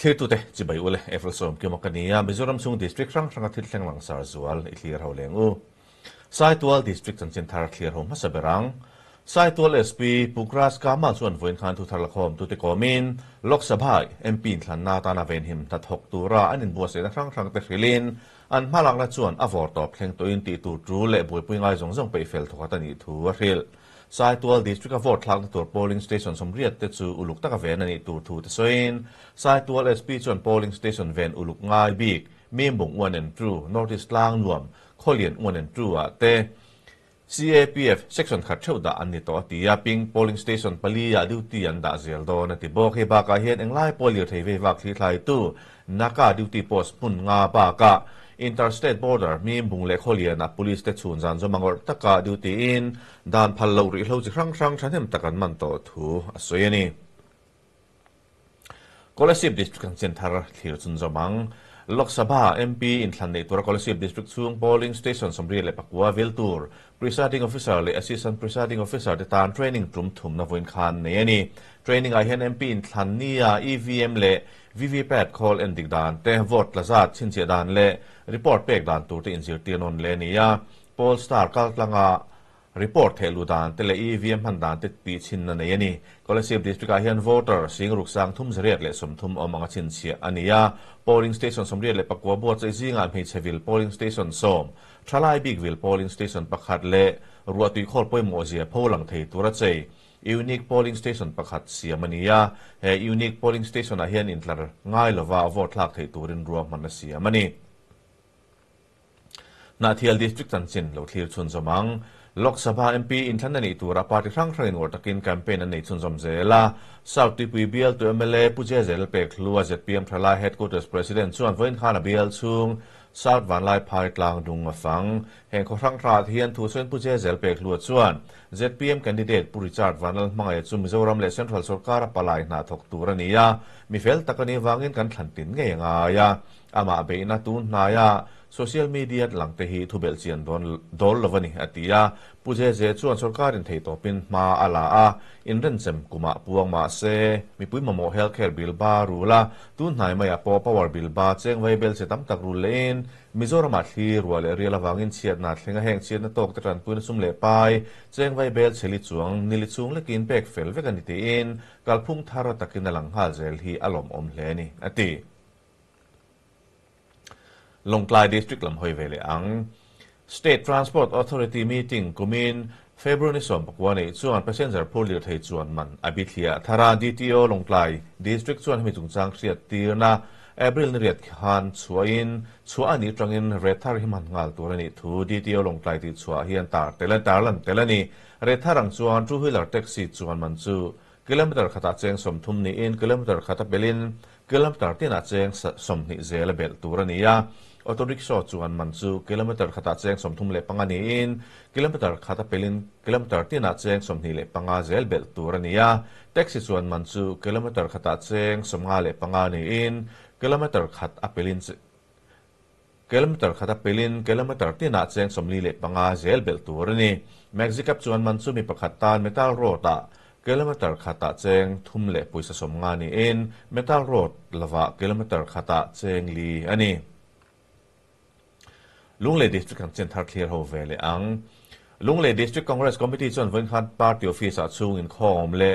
คิอตัวเด็กจบไปอุลเลเอฟเฟกต์สมกิมกันเนียมิจูรัมซุงดิสตริกต์รังสังกัที่สห่งมังสาร์ซัวลอิทิเอร์ฮวเลงอูไซตัวดิสตริกต์ตันเซนทาร์คลีร์โฮมาสเบรังไซตัวเอสพีปูกราสกามาส่วนฟุืนคันทุทารคอมตุติโกมินล็อกสบายเอ็มปีนทันนาตานาเวนหิมตัดหกตัวราอันอินบัวเซนทรังสังเตคริลินอันมาลังละส่วนอัฟวอร์ตอบเพลงตัวอินตีตูจูเล่บุยปุยไงสงสงไปเฟลทุกตันิทัวร์ฮิลสายตัว District of Vote ทางตัว Polling Station สมเรียดเตสูอุลุกตะกะเวนนี่ตูทูตะสวินสายตัว SP ส่น Polling Station เวนอุลุกงายบีกมีมบงวนแอนทรู Notice ลางรวมเียวนแอนทรูอะ CAPF section ขัชดาอันนีตอตยาป polling station ปลียาดิวตียันดาเซลโดนติบอกบากาเฮนองลลเทเววากีไทตูนากาดิวตีโสปุนงาบาก interstate border mim bung le kholia na police te chun zan zo mangor taka duty in dan phal lo ri lo jhang rang thanem takan man to thu asoyani kolasib district center thir chun zo mang lok sabha MP in thlan tura kolosip district chung polling station somri le pakwa viltur presiding officer le assistant presiding officer de tan training Room thum na voin khan nei ani training a hen MP in thlan EVM le VVPAT call and dig dan te vote la zat chin che dan le report pek dan Tur te Inzir zir on le nia poll star Kalklanga report the ludan te le evm han dan te pi chin na nei ani kolasiam district a hian voter sing ruk sang thum zariat le som thum omanga chin sia ania polling station somriat le pakwa bo chai zinga mhi chevil polling station som thalai bigvil polling station pakhat le ruatui khol poimo zia pholang thei tura chei unique polling station pakhat siamania he unique polling station a hian intlar ngai lova vote thlak thei turin ruam man siamani na thial district chan chin lo thlir chun zomang ลกสภาเอ็มพีอินทันในตัวรับปากทั้งครั้งนี้วราตะกินแคมเปญในชนซสมเจล่าสาวที่พีบีเอลตัวเอ็มเอลเอผเชี่ยเจลเป็กลัวเจ็ดพีเอ็มทลายเฮดโค้ชเพรสิดเนนต์ส่วนฟื้นข้านบีเอลซุงสาววันไล่ภายกลางดุงฟังแห่งครั้งราเทียนทูเซนผู้เชี่ยเจลเป็กลัวส่วนจ็ดพีเอ็มแคนดิเดตผูริชาร์ดวันลมังไม่ซุมิโซรัมเลเซนทรัลสุรการปลายหน้าถกตัวรนี้ยามีเฟลตะกันนี้วางเงินกันทันตินไงยังไงยาอามาเบย์นัตุนนายาโซเชียลมีเดียหลังเตะทุเบลเซียนบอลดอลวันิอาทิยาผู้เจเจชวนสุวนการินเทตอปินมาอาลาอาอินเรนเซมกุมาปวงมาเซมีปุ่ยมโมเฮลเคอร์บิลบารูลาตุนไหนมาอยากพอพาววอร์บิลบาเซงไวเบลเซตัมตักรูเลนมิโซรามาทีรัวเลเรียลวางินเชียนนัดเลงแห่งเชียนนัดตกตะรันปุ่ยนสุ่มเลายเซงไวเบลเซลิจวงนิลิจวงเลกินเบกเฟลเวกันนิตีินกัลพุ่งทาร์ตะกินหลังฮาเซลฮีอารมณ์อมเลนิอาทิลงกลายดิสตริกลำหอยเวลอัง State Transport Authority Meeting กุมินเฟบรุนิสมบอกว่าในส่วนเปอร์เซ็นต์จากผู้เลือกไทยส่วนมันอบิเทียทาราดีทีโอลงกลายดิสตริกส่วนให้จุงจางเสียตีนะเอบริลนเรียดขานสวอินสวอันนี้ตรังอินเรทาริมันงาตัวนี้ทูดีทีโอลงกลายที่สวเฮียนตาเตลันตาลันเตลันนี่เรทารังส่วนทูฮิลาร์เท็กซี่ส่วนมันซูกิโลเมตรขัดเจงสมทุมนี้อินกิโลเมตรขัดเบลิน kilometer tina ceng som ni zel bel tur ania ya. auto rickshaw chuan man chu kilometer khata cheng somthum le panga ni in kilometer khata pelin kilometer tina ceng som ni le panga zel bel tur Teksi ya. taxi chuan man chu kilometer khata cheng somnga le panga ni in kilometer khat pelin kilometer khata pelin kilometer tina ceng som ni le panga zel bel tur ani maxicap chuan man mi pakhat tan metal road กิโลเมตรขาตาเจงทุ่มเละปุยสะสมงานนี่เองเมตาโรดลาวะกิโลเมตรขาตาเจงลีอันนี้ลุงเลดิสจุดกัรเซนทาร์เคียร์โฮเวเลอังลุงเลดิสจุดคองเรสคอมมิตี้ชนเวนฮันปาร์ตี้ออฟฟิศอาซูงอินคอมเล่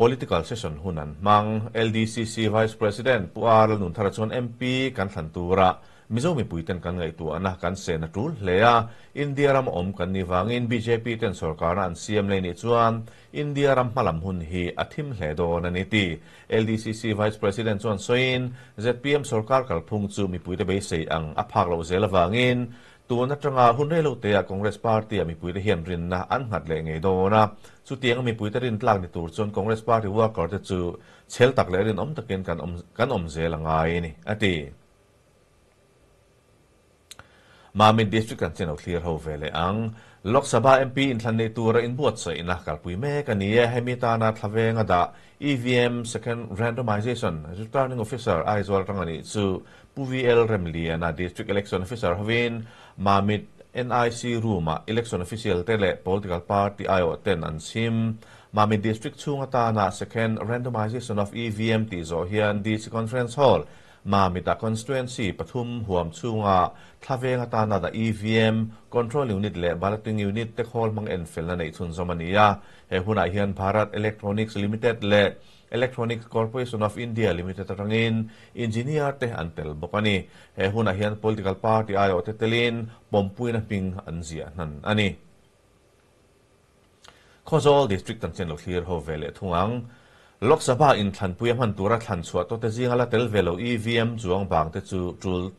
political session หุนันมัง LDCC vice president ปัวร์ลุนทาร์ชน MP กันสันตุระมิโซมิปุ่ยเต็นกันไงตัวนะกันเซนตูลเลียอินเดียรมอมกันนิวังอินบีเจพีเต็นสุรการันซีเอ็มเลนิจวนอินเดียรัมาลัำฮุนฮีอาทิมเลโดนันนิตีเอลดีซีซีวายส์ประธานจวนโซอินเจพีเอ็มสุรการ์กับพุงจูมีปุ่ยเต็เบสเซียงอภารลาวเซลวังอินตัวนักจังอาหุ่นเรลุกเตียคองเกรสพาร์ตี้มิปุ่ยเตเฮียนรินนะอันหัดเลงไงโดนะสุดที่ยงมิปุ่ยเต็รินตลางในตัวจวนคองเกรสพาร์ตี้ว่ากอดจูเชลตักเลอรินอมตะเกนกันอมกันอมเซลังไงนี่อ่ะที Mamin district kan chen thlir ho vele ang lok sabha MP in thlanne tura in buat sa in nakal pui me kan ye hemita na thlave nga da EVM second randomization returning officer Aizol tangani chu PVL remli na district election officer hovin mamit NIC ruma election official tele political party ayo ten an sim mami district chunga ta na second randomization of EVM ti zo hian DC conference hall มามิตา constituency ปทุมหัวมชุงะทาเวงตานาตา EVM control unit และ balloting unit เตคอลมังเอ็นเฟลในชุนสมานียาเฮหุนอาเฮียนภารัต electronics limited และ Electronics Corporation of India Limited atangin engineer teh antel bokani he huna hian political party ayo tetelin pompui na ping anzia nan ani Kozol district tan chen lo clear ho vele thungang Loksabha in Tlanpuyam han tura tlansua to te zingala tel velo EVM zuang bang te chu tul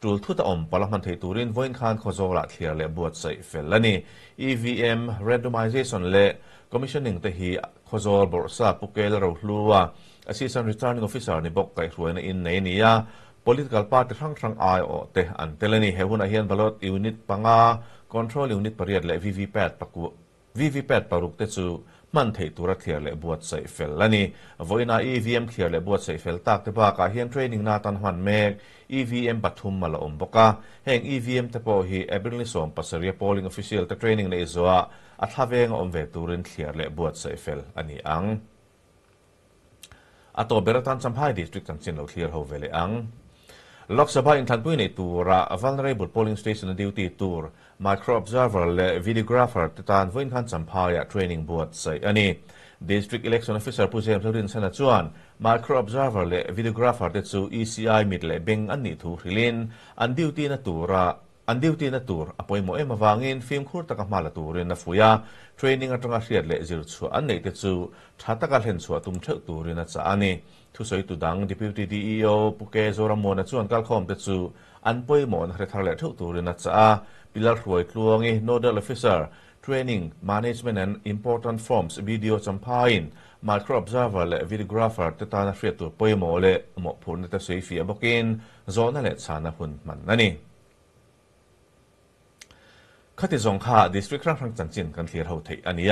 tul thuta om palaman thei turin voin khan khozong la thlir le buat sei felani EVM randomization le commissioning te hi khozol borsa pukel ro hluwa assistant returning officer ni bok kai hruaina in nei nia political party thrang thrang ai o te an telani hehun a hian ballot unit panga control unit pariat le VVPAT paku vivipet paruk te chu man thei tura thlir le buat sai fel lani voina EVM khia le buat sai fel tak te ba ka hian training na tan hwan mek EVM pathum mala om boka heng EVM te po hi ability som pasaria polling official te training nei zoa a thaveng om ve turin thlir le buat sai fel ani ang ato beratan sampai district tan chin lo clear ho vele ang lok sabha in thanpui nei tura vulnerable polling station duty tour micro observer และ videographer ติดตามวิ่งขันสัมภาระ training board ใส่อันนี้ district election officer ผู้เชี่ยวชาญสนับสนุน micro observer และ videographer ติดสู่ ECI มิดและเบงอันนี้ถูกริลินอันดิวตีนัตูระอันดิวตีนัตูร์อพอยโมเอมาวางินฟิล์มคูร์ตกับมาลตูรินนฟุยา training อัตราเซียนและจิรชัวอันนี้ติดสู่ทัตตกัลเห็นชัวตุมเชกตูรีนนัสอันนี้ทุสอยตุดัง deputy DEO ปุเกโซรามอนัชวนกัลคอมติดสู่อันปอยโมนเรทาร์เลทุกตูรินนัสอาพิลาร์วยตัวงี้โนเดลฟิเซอร์เทรนนิ่งมานจเมนต์และอิมพอร์ตันฟอร์มส์วิดีโอจำพายน์มาร์ครอบซาวเวอร์และวิดีกราฟเฟอร์ติดตามฟีดตัวเปย์โมเล่หมาะผนในตัวสีฟีบอกินโซนนัลสานาพุ่นมันนั่นเองขั้นที่สองค่ะดิสตริกครั้งครั้งจันจินกันเสียร์เฮาเ่อันนี้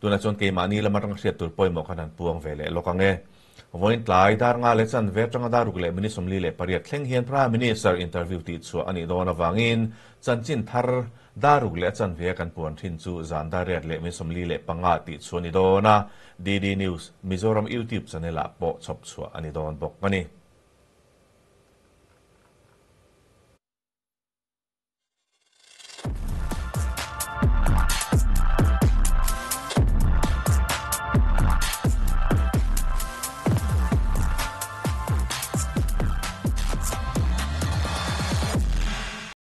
ตัวนักจนเกมานี้และมาร์คองเสียตัวเปย์โมขนาดปวงเวเล่ลูกังเอวันที่ไล่ดาร์งาเลสันเวทังดารุกเล่มินิสมลีเล่ปริยัตเล่งเฮียนพระมินิสเซอร์อินเทอร์วิวติดสัวอันนี้ดอนอวังอินจันจินทาร์ดารุกเล่จันเวกันปวนทินสู่จันดารียเล่มินิสมลีเล่ปังอาติดสัวนี้ดอนาดีดีนิวส์มิโซรัมยูทูบสันเนลาปอชอบสัวอันนี้ดอนบอกมันนี่